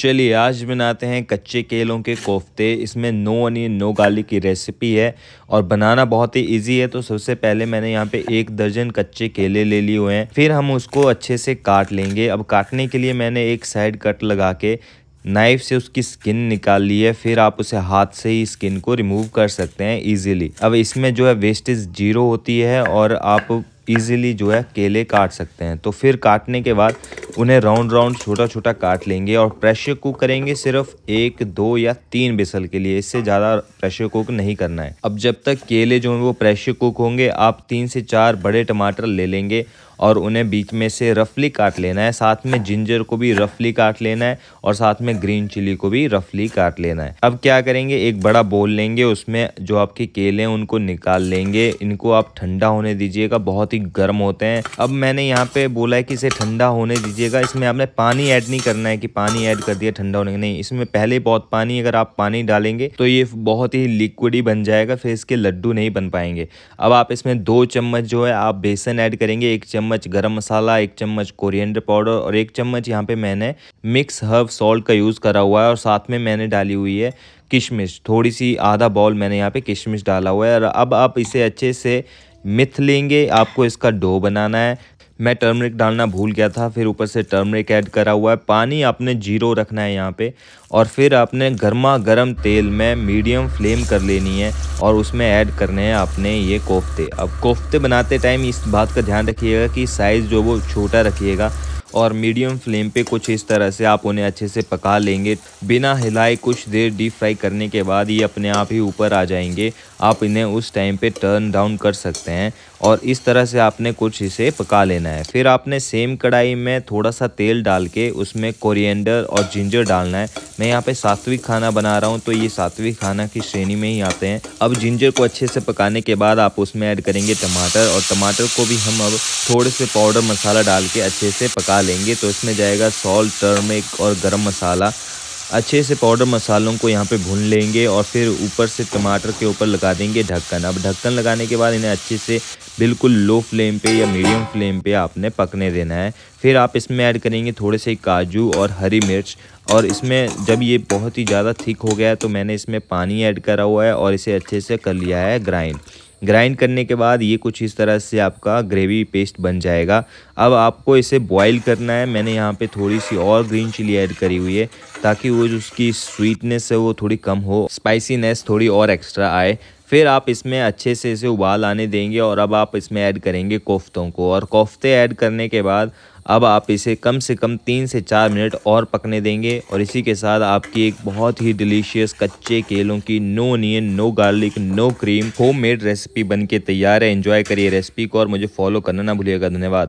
चलिए आज बनाते हैं कच्चे केलों के कोफ्ते इसमें नो अनियन नो गार्लिक की रेसिपी है और बनाना बहुत ही इजी है तो सबसे पहले मैंने यहाँ पे एक दर्जन कच्चे केले ले लिए हुए हैं फिर हम उसको अच्छे से काट लेंगे अब काटने के लिए मैंने एक साइड कट लगा के नाइफ से उसकी स्किन निकाल ली है फिर आप उसे हाथ से ही स्किन को रिमूव कर सकते हैं इजीली अब इसमें जो है वेस्टेज जीरो होती है और आप ईजिली जो है केले काट सकते हैं तो फिर काटने के बाद उन्हें राउंड राउंड छोटा छोटा काट लेंगे और प्रेशर कुक करेंगे सिर्फ एक दो या तीन बिसल के लिए इससे ज़्यादा प्रेशर कुक नहीं करना है अब जब तक केले जो हैं वो प्रेशर कुक होंगे आप तीन से चार बड़े टमाटर ले लेंगे और उन्हें बीच में से रफली काट लेना है साथ में जिंजर को भी रफली काट लेना है और साथ में ग्रीन चिली को भी रफली काट लेना है अब क्या करेंगे एक बड़ा बोल लेंगे उसमें जो आपके केले हैं उनको निकाल लेंगे इनको आप ठंडा होने दीजिएगा बहुत ही काफी गर्म होते हैं अब मैंने यहाँ पे बोला है कि इसे ठंडा होने दीजिएगा इसमें आपने पानी ऐड नहीं करना है कि पानी ऐड कर दिया ठंडा होने नहीं इसमें पहले बहुत पानी अगर आप पानी डालेंगे तो ये बहुत ही लिक्विड ही बन जाएगा फिर इसके लड्डू नहीं बन पाएंगे अब आप इसमें दो चम्मच जो है आप बेसन ऐड करेंगे एक चम्मच गर्म मसाला एक चम्मच कोरियंडर पाउडर और एक चम्मच यहाँ पे मैंने मिक्स हर्ब सॉल्ट का यूज़ करा हुआ है और साथ में मैंने डाली हुई है किशमिश थोड़ी सी आधा बॉल मैंने यहाँ पे किशमिश डाला हुआ है और अब आप इसे अच्छे से मिथ लेंगे आपको इसका डो बनाना है मैं टर्मरिक डालना भूल गया था फिर ऊपर से टर्मरिक ऐड करा हुआ है पानी आपने जीरो रखना है यहाँ पे और फिर आपने गर्मा गर्म तेल में मीडियम फ्लेम कर लेनी है और उसमें ऐड करने हैं आपने ये कोफ्ते अब कोफ्ते बनाते टाइम इस बात का ध्यान रखिएगा कि साइज़ जो वो छोटा रखिएगा और मीडियम फ्लेम पे कुछ इस तरह से आप उन्हें अच्छे से पका लेंगे बिना हिलाए कुछ देर डीप फ्राई करने के बाद ये अपने आप ही ऊपर आ जाएंगे आप इन्हें उस टाइम पे टर्न डाउन कर सकते हैं और इस तरह से आपने कुछ इसे पका लेना है फिर आपने सेम कढ़ाई में थोड़ा सा तेल डाल के उसमें कोरिएंडर और जिंजर डालना है मैं यहाँ पे सात्विक खाना बना रहा हूँ तो ये सात्विक खाना की श्रेणी में ही आते हैं अब जिंजर को अच्छे से पकाने के बाद आप उसमें ऐड करेंगे टमाटर और टमाटर को भी हम अब थोड़े से पाउडर मसाला डाल के अच्छे से पका लेंगे तो इसमें जाएगा सॉल्ट टर्मिक और गरम मसाला अच्छे से पाउडर मसालों को यहाँ पे भून लेंगे और फिर ऊपर से टमाटर के ऊपर लगा देंगे ढक्कन अब ढक्कन लगाने के बाद इन्हें अच्छे से बिल्कुल लो फ्लेम पे या मीडियम फ्लेम पे आपने पकने देना है फिर आप इसमें ऐड करेंगे थोड़े से काजू और हरी मिर्च और इसमें जब ये बहुत ही ज़्यादा थिक हो गया तो मैंने इसमें पानी ऐड करा हुआ है और इसे अच्छे से कर लिया है ग्राइंड ग्राइंड करने के बाद ये कुछ इस तरह से आपका ग्रेवी पेस्ट बन जाएगा अब आपको इसे बॉईल करना है मैंने यहाँ पे थोड़ी सी और ग्रीन चिली ऐड करी हुई है ताकि वो जो उसकी स्वीटनेस है वो थोड़ी कम हो स्पाइसीनेस थोड़ी और एक्स्ट्रा आए फिर आप इसमें अच्छे से इसे उबाल आने देंगे और अब आप इसमें ऐड करेंगे कोफ्तों को और कोफ्ते ऐड करने के बाद अब आप इसे कम से कम तीन से चार मिनट और पकने देंगे और इसी के साथ आपकी एक बहुत ही डिलीशियस कच्चे केलों की no onion no garlic no cream homemade recipe बनके तैयार है एंजॉय करिए रेसिपी को और मुझे फॉलो करना ना भूलिएगा धन्यवाद